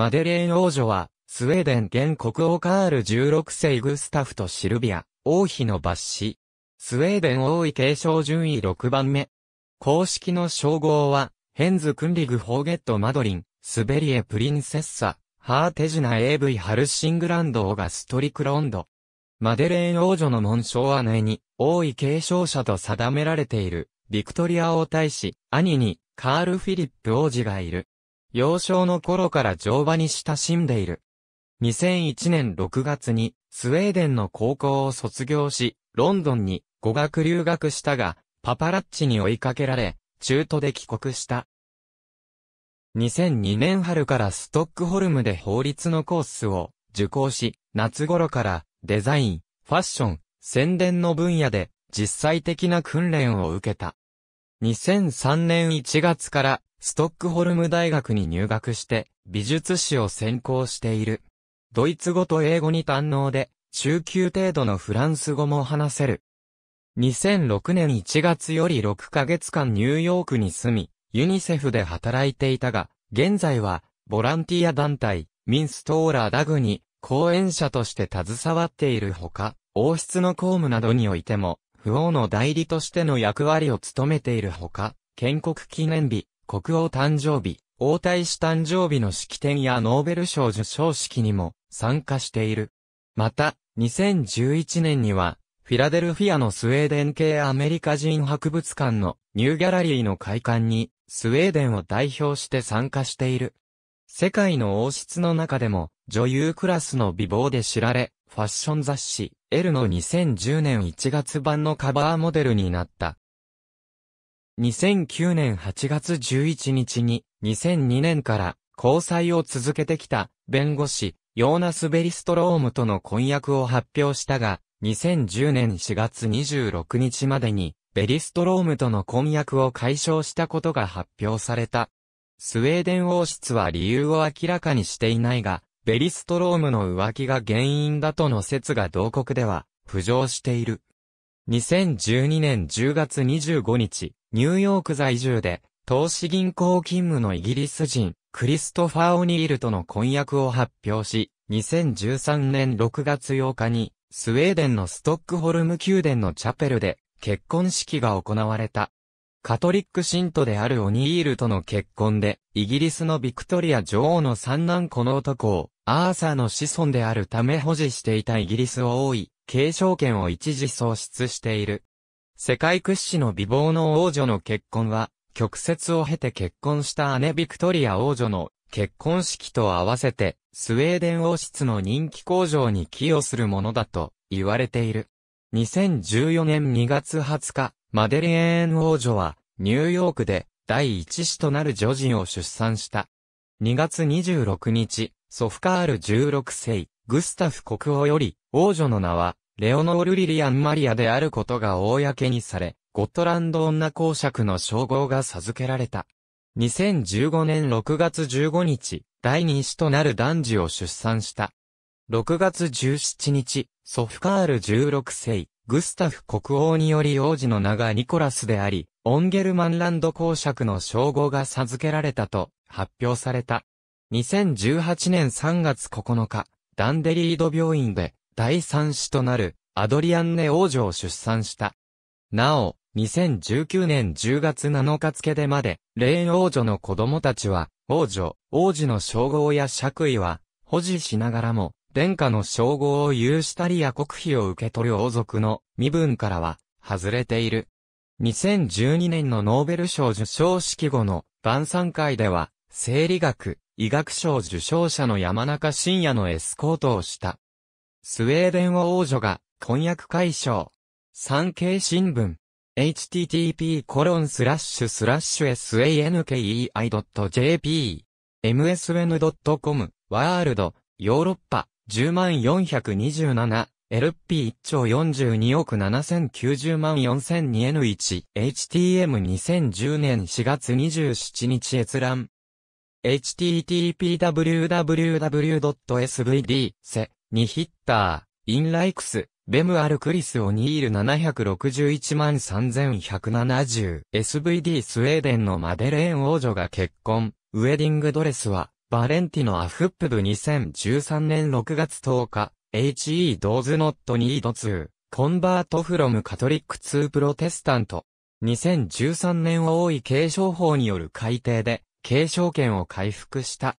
マデレーン王女は、スウェーデン現国王カール16世グスタフとシルビア、王妃の抜子。スウェーデン王位継承順位6番目。公式の称号は、ヘンズ・クンリグ・ホーゲット・マドリン、スベリエ・プリンセッサ、ハーテジナ・ AV・ ハルシングランド・オガストリクロンド。マデレーン王女の紋章は姉に、王位継承者と定められている、ビクトリア王大使、兄に、カール・フィリップ王子がいる。幼少の頃から乗馬に親しんでいる。2001年6月にスウェーデンの高校を卒業し、ロンドンに語学留学したが、パパラッチに追いかけられ、中途で帰国した。2002年春からストックホルムで法律のコースを受講し、夏頃からデザイン、ファッション、宣伝の分野で実際的な訓練を受けた。2003年1月からストックホルム大学に入学して、美術史を専攻している。ドイツ語と英語に堪能で、中級程度のフランス語も話せる。2006年1月より6ヶ月間ニューヨークに住み、ユニセフで働いていたが、現在は、ボランティア団体、ミンストーラーダグに、講演者として携わっているほか、王室の公務などにおいても、不王の代理としての役割を務めているほか、建国記念日、国王誕生日、王太子誕生日の式典やノーベル賞受賞式にも参加している。また、2011年には、フィラデルフィアのスウェーデン系アメリカ人博物館のニューギャラリーの会館に、スウェーデンを代表して参加している。世界の王室の中でも、女優クラスの美貌で知られ、ファッション雑誌、エルの2010年1月版のカバーモデルになった。2009年8月11日に、2002年から交際を続けてきた弁護士、ヨーナス・ベリストロームとの婚約を発表したが、2010年4月26日までに、ベリストロームとの婚約を解消したことが発表された。スウェーデン王室は理由を明らかにしていないが、ベリストロームの浮気が原因だとの説が同国では浮上している。2012年10月25日、ニューヨーク在住で、投資銀行勤務のイギリス人、クリストファー・オニールとの婚約を発表し、2013年6月8日に、スウェーデンのストックホルム宮殿のチャペルで、結婚式が行われた。カトリック信徒であるオニールとの結婚で、イギリスのビクトリア女王の三男この男を、アーサーの子孫であるため保持していたイギリスを多い、継承権を一時喪失している。世界屈指の美貌の王女の結婚は、曲折を経て結婚した姉ビクトリア王女の結婚式と合わせて、スウェーデン王室の人気向上に寄与するものだと言われている。2014年2月20日、マデリエーン王女は、ニューヨークで第一子となる女児を出産した。2月26日、ソフカール16世、グスタフ国王より、王女の名は、レオノール・リリアン・マリアであることが公にされ、ゴットランド女公爵の称号が授けられた。2015年6月15日、第2子となる男児を出産した。6月17日、ソフカール16世、グスタフ国王により王子の名がニコラスであり、オンゲルマンランド公爵の称号が授けられたと発表された。2018年3月9日、ダンデリード病院で第三子となるアドリアンネ王女を出産した。なお、2019年10月7日付でまで、レーン王女の子供たちは、王女、王子の称号や爵位は、保持しながらも、殿下の称号を有したりや国費を受け取る王族の身分からは、外れている。2012年のノーベル賞受賞式後の晩餐会では、生理学、医学賞受賞者の山中伸也のエスコートをした。スウェーデン王女が婚約解消。産経新聞。http コロンスラッシュスラッシュ sankei.jp msn.com ワールドヨーロッパ10427 l p 1兆42億7090万 4002N1 HTM2010 年4月27日閲覧 http www.svd se 2ヒッター、インライクス、ベムアルクリス・オニール761万3170、SVD スウェーデンのマデレーン王女が結婚、ウェディングドレスは、バレンティノ・アフップ部2013年6月10日、HE ドーズノットニード2、コンバートフロムカトリック2プロテスタント。2013年王位継承法による改定で、継承権を回復した。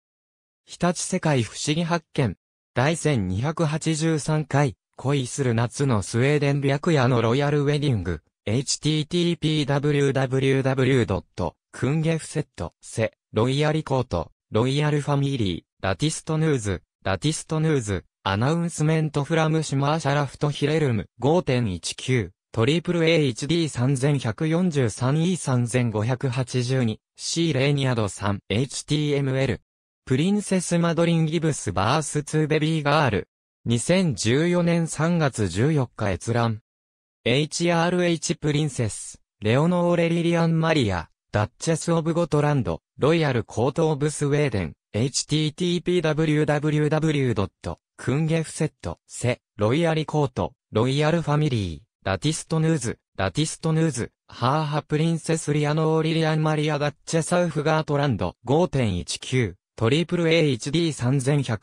日立世界不思議発見。第1283回、恋する夏のスウェーデン白夜のロイヤルウェディング、http://www. クンゲフセット、セ、ロイヤリコート、ロイヤルファミリー、ラティストヌーズ、ラティストヌーズ、アナウンスメントフラムシマーシャラフトヒレルム、5.19。トリプル AHD3143E3582C レーニアド 3HTML プリンセスマドリンギブスバース2ベビーガール。2014年3月14日閲覧。HRH プリンセス、レオノーレ・リリアン・マリア、ダッチェス・オブ・ゴトランド、ロイヤル・コート・オブ・スウェーデン、http://www. クンゲフセット、セ、ロイヤリコート、ロイヤルファミリー、ラティストヌーズ、ラティストヌーズ、ハーハプリンセスリアノーリリアンマリアダッチェサウフガートランド、5.19。a a h d 3 1 4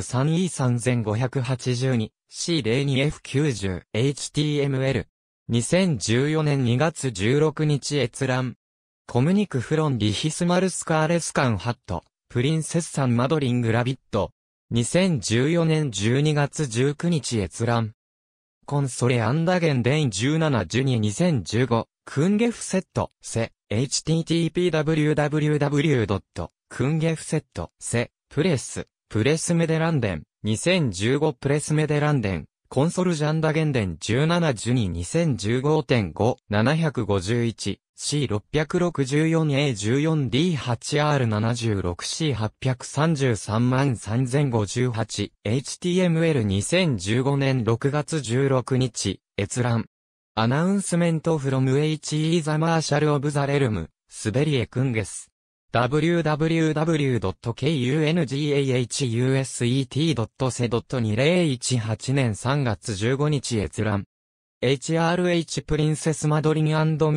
3 e 3 5 8 2 c 0 2 f 9 0 HTML 2014年2月16日閲覧コムニクフロンリヒスマルスカーレスカンハットプリンセスサンマドリングラビット2014年12月19日閲覧コンソレアンダゲンデイン1 7ュニ2 0 1 5クンゲフセットセ http www. クンゲフセット、セ、プレス、プレスメデランデン、2015プレスメデランデン、コンソルジャンダゲンデン17122015.5751、C664A14DR76C8333058、HTML2015 年6月16日、閲覧。アナウンスメントフロム HE ザマーシャルオブザレルム、スベリエクンゲス。www.kungahuset.2018 年3月15日閲覧。HRH プリンセスマドリンミ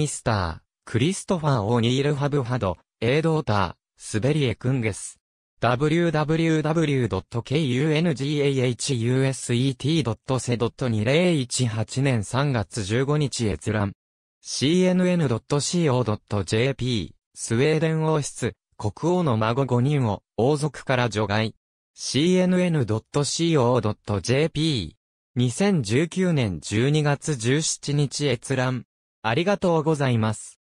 スター、クリストファー・オニール・ハブハド、エイドーター、スベリエ・クンゲス。www.kungahuset.2018 年3月15日閲覧。cnn.co.jp スウェーデン王室、国王の孫5人を王族から除外。cnn.co.jp。2019年12月17日閲覧。ありがとうございます。